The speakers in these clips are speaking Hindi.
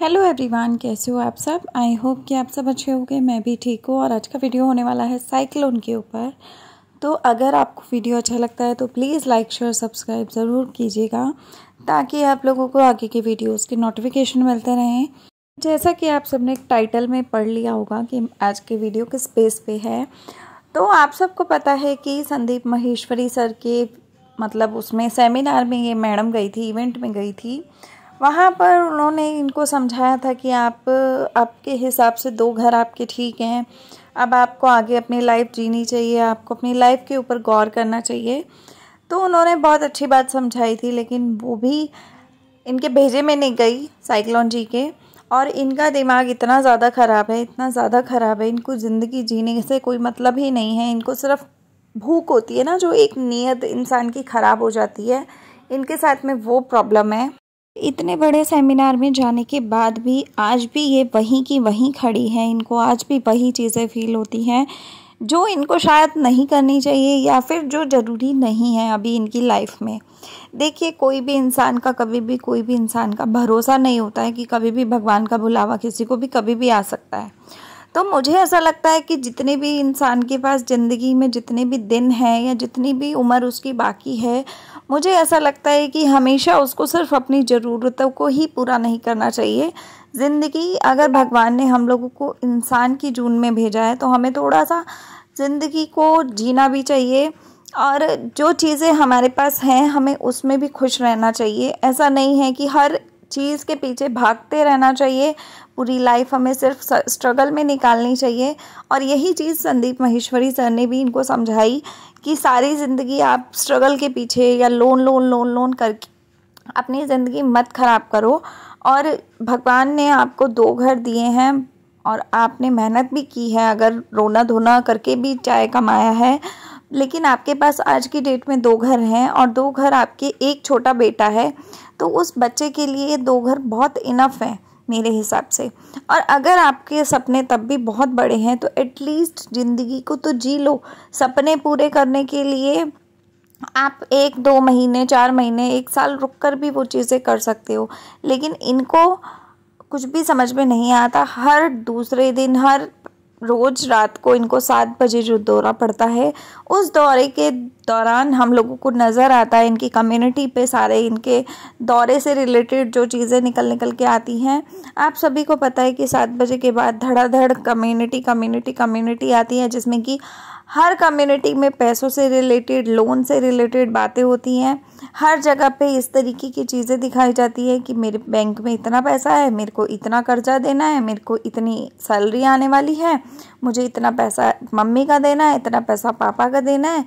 हेलो एवरीवन कैसे हो आप सब आई होप कि आप सब अच्छे होंगे मैं भी ठीक हूँ और आज का वीडियो होने वाला है साइक्लोन के ऊपर तो अगर आपको वीडियो अच्छा लगता है तो प्लीज़ लाइक शेयर सब्सक्राइब ज़रूर कीजिएगा ताकि आप लोगों को आगे के वीडियोस के नोटिफिकेशन मिलते रहें जैसा कि आप सबने टाइटल में पढ़ लिया होगा कि आज के वीडियो किस बेस पे है तो आप सबको पता है कि संदीप महेश्वरी सर के मतलब उसमें सेमिनार में ये मैडम गई थी इवेंट में गई थी वहाँ पर उन्होंने इनको समझाया था कि आप आपके हिसाब से दो घर आपके ठीक हैं अब आपको आगे अपनी लाइफ जीनी चाहिए आपको अपनी लाइफ के ऊपर गौर करना चाहिए तो उन्होंने बहुत अच्छी बात समझाई थी लेकिन वो भी इनके भेजे में नहीं गई साइक्लोन जी के और इनका दिमाग इतना ज़्यादा ख़राब है इतना ज़्यादा ख़राब है इनको ज़िंदगी जीने से कोई मतलब ही नहीं है इनको सिर्फ भूख होती है ना जो एक नीयत इंसान की ख़राब हो जाती है इनके साथ में वो प्रॉब्लम है इतने बड़े सेमिनार में जाने के बाद भी आज भी ये वहीं की वहीं खड़ी हैं इनको आज भी वही चीज़ें फील होती हैं जो इनको शायद नहीं करनी चाहिए या फिर जो ज़रूरी नहीं है अभी इनकी लाइफ में देखिए कोई भी इंसान का कभी भी कोई भी इंसान का भरोसा नहीं होता है कि कभी भी भगवान का बुलावा किसी को भी कभी भी आ सकता है तो मुझे ऐसा लगता है कि जितने भी इंसान के पास ज़िंदगी में जितने भी दिन हैं या जितनी भी उम्र उसकी बाकी है मुझे ऐसा लगता है कि हमेशा उसको सिर्फ अपनी ज़रूरतों को ही पूरा नहीं करना चाहिए ज़िंदगी अगर भगवान ने हम लोगों को इंसान की जून में भेजा है तो हमें थोड़ा सा ज़िंदगी को जीना भी चाहिए और जो चीज़ें हमारे पास हैं हमें उसमें भी खुश रहना चाहिए ऐसा नहीं है कि हर चीज़ के पीछे भागते रहना चाहिए पूरी लाइफ हमें सिर्फ स्ट्रगल में निकालनी चाहिए और यही चीज़ संदीप महेश्वरी सर ने भी इनको समझाई कि सारी ज़िंदगी आप स्ट्रगल के पीछे या लोन लोन लोन लोन करके अपनी ज़िंदगी मत ख़राब करो और भगवान ने आपको दो घर दिए हैं और आपने मेहनत भी की है अगर रोना धोना करके भी चाय कमाया है लेकिन आपके पास आज की डेट में दो घर हैं और दो घर आपके एक छोटा बेटा है तो उस बच्चे के लिए ये दो घर बहुत इनफ हैं मेरे हिसाब से और अगर आपके सपने तब भी बहुत बड़े हैं तो एटलीस्ट ज़िंदगी को तो जी लो सपने पूरे करने के लिए आप एक दो महीने चार महीने एक साल रुक कर भी वो चीज़ें कर सकते हो लेकिन इनको कुछ भी समझ में नहीं आता हर दूसरे दिन हर रोज़ रात को इनको सात बजे जो दौरा पड़ता है उस दौरे के दौरान हम लोगों को नज़र आता है इनकी कम्युनिटी पे सारे इनके दौरे से रिलेटेड जो चीज़ें निकल निकल के आती हैं आप सभी को पता है कि सात बजे के बाद धड़ाधड़ कम्युनिटी कम्युनिटी कम्युनिटी आती है जिसमें कि हर कम्युनिटी में पैसों से रिलेटेड लोन से रिलेटेड बातें होती हैं हर जगह पे इस तरीके की चीज़ें दिखाई जाती है कि मेरे बैंक में इतना पैसा है मेरे को इतना कर्जा देना है मेरे को इतनी सैलरी आने वाली है मुझे इतना पैसा मम्मी का देना है इतना पैसा पापा का देना है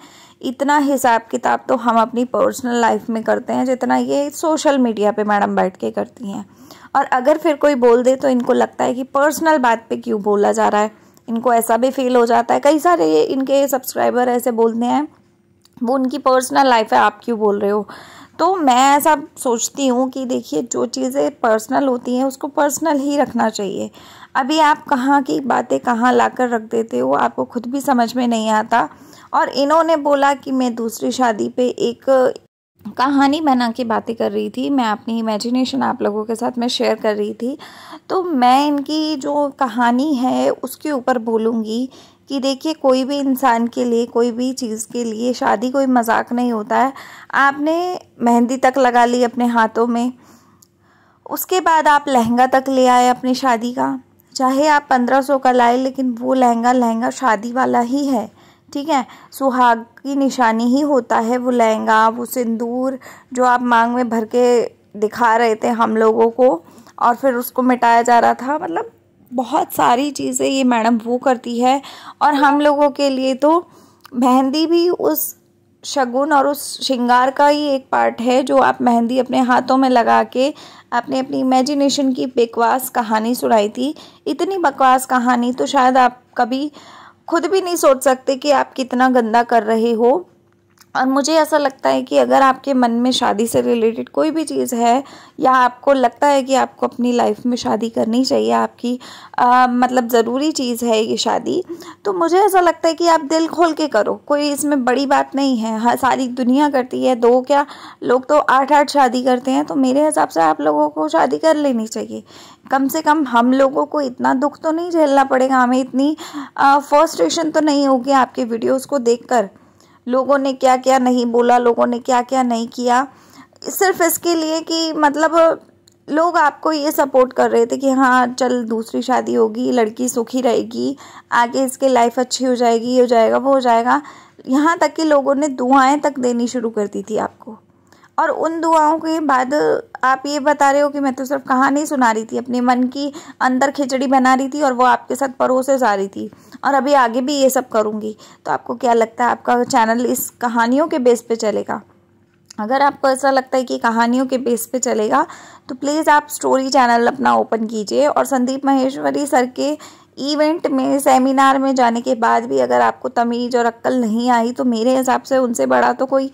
इतना हिसाब किताब तो हम अपनी पर्सनल लाइफ में करते हैं जितना ये सोशल मीडिया पर मैडम बैठ के करती हैं और अगर फिर कोई बोल दे तो इनको लगता है कि पर्सनल बात पर क्यों बोला जा रहा है इनको ऐसा भी फील हो जाता है कई सारे इनके सब्सक्राइबर ऐसे बोलते हैं वो उनकी पर्सनल लाइफ है आप क्यों बोल रहे हो तो मैं ऐसा सोचती हूँ कि देखिए जो चीज़ें पर्सनल होती हैं उसको पर्सनल ही रखना चाहिए अभी आप कहाँ की बातें कहाँ ला कर रख देते हो आपको खुद भी समझ में नहीं आता और इन्होंने बोला कि मैं दूसरी शादी पे एक कहानी बना के बातें कर रही थी मैं अपनी इमेजिनेशन आप लोगों के साथ मैं शेयर कर रही थी तो मैं इनकी जो कहानी है उसके ऊपर बोलूँगी कि देखिए कोई भी इंसान के लिए कोई भी चीज़ के लिए शादी कोई मजाक नहीं होता है आपने मेहंदी तक लगा ली अपने हाथों में उसके बाद आप लहंगा तक ले आए अपनी शादी का चाहे आप पंद्रह सौ का लाए लेकिन वो लहंगा लहंगा शादी वाला ही है ठीक है सुहाग की निशानी ही होता है वो लहंगा वो सिंदूर जो आप मांग में भर के दिखा रहे थे हम लोगों को और फिर उसको मिटाया जा रहा था मतलब बहुत सारी चीज़ें ये मैडम वो करती है और हम लोगों के लिए तो मेहंदी भी उस शगुन और उस श्रृंगार का ही एक पार्ट है जो आप मेहंदी अपने हाथों में लगा के आपने अपनी इमेजिनेशन की बकवास कहानी सुनाई थी इतनी बकवास कहानी तो शायद आप कभी खुद भी नहीं सोच सकते कि आप कितना गंदा कर रहे हो और मुझे ऐसा लगता है कि अगर आपके मन में शादी से रिलेटेड कोई भी चीज़ है या आपको लगता है कि आपको अपनी लाइफ में शादी करनी चाहिए आपकी आ, मतलब ज़रूरी चीज़ है ये शादी तो मुझे ऐसा लगता है कि आप दिल खोल के करो कोई इसमें बड़ी बात नहीं है हर हाँ, सारी दुनिया करती है दो क्या लोग तो आठ आठ शादी करते हैं तो मेरे हिसाब से आप लोगों को शादी कर लेनी चाहिए कम से कम हम लोगों को इतना दुख तो नहीं झेलना पड़ेगा हमें इतनी फर्स्ट्रेशन तो नहीं होगी आपके वीडियोज़ को देख लोगों ने क्या क्या नहीं बोला लोगों ने क्या क्या नहीं किया सिर्फ इसके लिए कि मतलब लोग आपको ये सपोर्ट कर रहे थे कि हाँ चल दूसरी शादी होगी लड़की सुखी रहेगी आगे इसके लाइफ अच्छी हो जाएगी ये हो जाएगा वो हो जाएगा यहाँ तक कि लोगों ने दुआएं तक देनी शुरू कर दी थी आपको और उन दुआओं के बाद आप ये बता रहे हो कि मैं तो सिर्फ कहानी सुना रही थी अपने मन की अंदर खिचड़ी बना रही थी और वो आपके साथ परोसे जा रही थी और अभी आगे भी ये सब करूँगी तो आपको क्या लगता है आपका चैनल इस कहानियों के बेस पे चलेगा अगर आपको ऐसा लगता है कि कहानियों के बेस पे चलेगा तो प्लीज़ आप स्टोरी चैनल अपना ओपन कीजिए और संदीप महेश्वरी सर के इवेंट में सेमिनार में जाने के बाद भी अगर आपको तमीज़ और अक्ल नहीं आई तो मेरे हिसाब से उनसे बड़ा तो कोई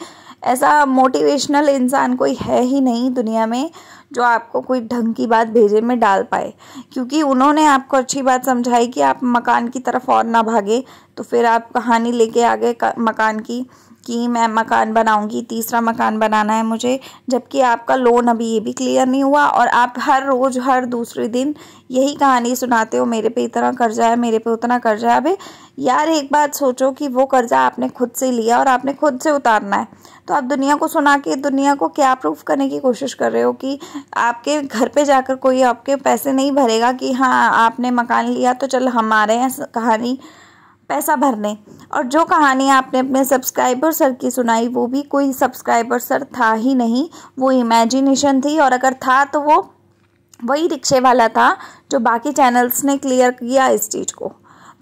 ऐसा मोटिवेशनल इंसान कोई है ही नहीं दुनिया में जो आपको कोई ढंग की बात भेजे में डाल पाए क्योंकि उन्होंने आपको अच्छी बात समझाई कि आप मकान की तरफ और ना भागे तो फिर आप कहानी लेके आ गए मकान की कि मैं मकान बनाऊंगी तीसरा मकान बनाना है मुझे जबकि आपका लोन अभी ये भी क्लियर नहीं हुआ और आप हर रोज़ हर दूसरे दिन यही कहानी सुनाते हो मेरे पे इतना कर्जा है मेरे पे उतना कर्जा है अभी यार एक बात सोचो कि वो कर्जा आपने खुद से लिया और आपने खुद से उतारना है तो आप दुनिया को सुना के दुनिया को क्या प्रूफ करने की कोशिश कर रहे हो कि आपके घर पर जाकर कोई आपके पैसे नहीं भरेगा कि हाँ आपने मकान लिया तो चल हमारे यहाँ कहानी पैसा भरने और जो कहानी आपने अपने सब्सक्राइबर सर की सुनाई वो भी कोई सब्सक्राइबर सर था ही नहीं वो इमेजिनेशन थी और अगर था तो वो वही रिक्शे वाला था जो बाकी चैनल्स ने क्लियर किया इस चीज़ को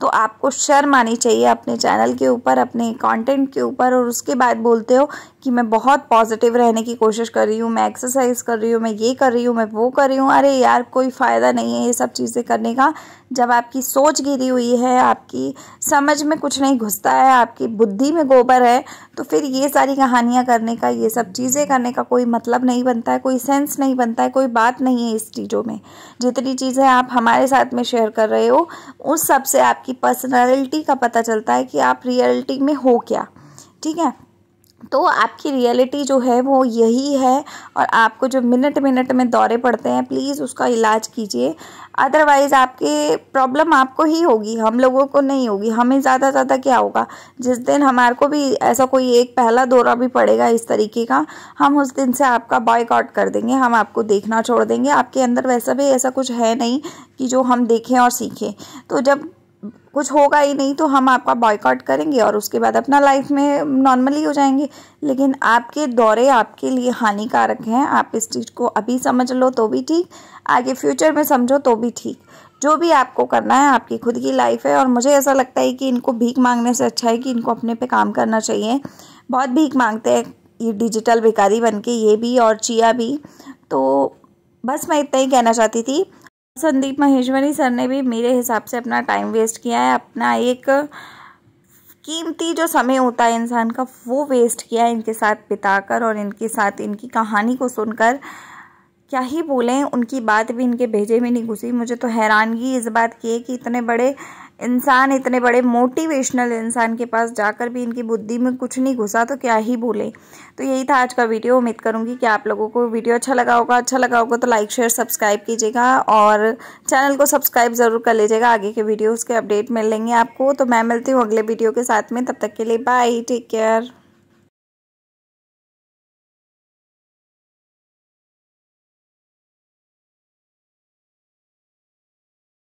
तो आपको शर्म आनी चाहिए अपने चैनल के ऊपर अपने कंटेंट के ऊपर और उसके बाद बोलते हो कि मैं बहुत पॉजिटिव रहने की कोशिश कर रही हूँ मैं एक्सरसाइज कर रही हूँ मैं ये कर रही हूँ मैं वो कर रही हूँ अरे यार कोई फ़ायदा नहीं है ये सब चीज़ें करने का जब आपकी सोच गिरी हुई है आपकी समझ में कुछ नहीं घुसता है आपकी बुद्धि में गोबर है तो फिर ये सारी कहानियाँ करने का ये सब चीज़ें करने का कोई मतलब नहीं बनता है कोई सेंस नहीं बनता है कोई बात नहीं है इस चीज़ों में जितनी चीज़ें आप हमारे साथ में शेयर कर रहे हो उस सब से आपकी पर्सनैलिटी का पता चलता है कि आप रियलिटी में हो क्या ठीक है तो आपकी रियलिटी जो है वो यही है और आपको जो मिनट मिनट में दौरे पड़ते हैं प्लीज़ उसका इलाज कीजिए अदरवाइज़ आपके प्रॉब्लम आपको ही होगी हम लोगों को नहीं होगी हमें ज़्यादा ज़्यादा क्या होगा जिस दिन हमारे को भी ऐसा कोई एक पहला दौरा भी पड़ेगा इस तरीके का हम उस दिन से आपका बॉयकॉट कर देंगे हम आपको देखना छोड़ देंगे आपके अंदर वैसा भी ऐसा कुछ है नहीं कि जो हम देखें और सीखें तो जब कुछ होगा ही नहीं तो हम आपका बॉयकॉट करेंगे और उसके बाद अपना लाइफ में नॉर्मली हो जाएंगे लेकिन आपके दौरे आपके लिए हानिकारक हैं आप इस चीज़ को अभी समझ लो तो भी ठीक आगे फ्यूचर में समझो तो भी ठीक जो भी आपको करना है आपकी खुद की लाइफ है और मुझे ऐसा लगता है कि इनको भीख मांगने से अच्छा है कि इनको अपने पे काम करना चाहिए बहुत भीख मांगते हैं ये डिजिटल भिकारी बन के ये भी और चिया भी तो बस मैं इतना ही कहना चाहती थी संदीप महेश्वरी सर ने भी मेरे हिसाब से अपना टाइम वेस्ट किया है अपना एक कीमती जो समय होता है इंसान का वो वेस्ट किया है इनके साथ बिताकर और इनके साथ इनकी कहानी को सुनकर क्या ही बोलें उनकी बात भी इनके भेजे में नहीं घुसी मुझे तो हैरानगी इस बात की है कि इतने बड़े इंसान इतने बड़े मोटिवेशनल इंसान के पास जाकर भी इनकी बुद्धि में कुछ नहीं घुसा तो क्या ही बोले तो यही था आज का वीडियो उम्मीद करूँगी कि आप लोगों को वीडियो अच्छा लगा होगा अच्छा लगा होगा तो लाइक शेयर सब्सक्राइब कीजिएगा और चैनल को सब्सक्राइब ज़रूर कर लीजिएगा आगे के वीडियोज़ के अपडेट मिल लेंगे आपको तो मैं मिलती हूँ अगले वीडियो के साथ में तब तक के लिए बाय टेक केयर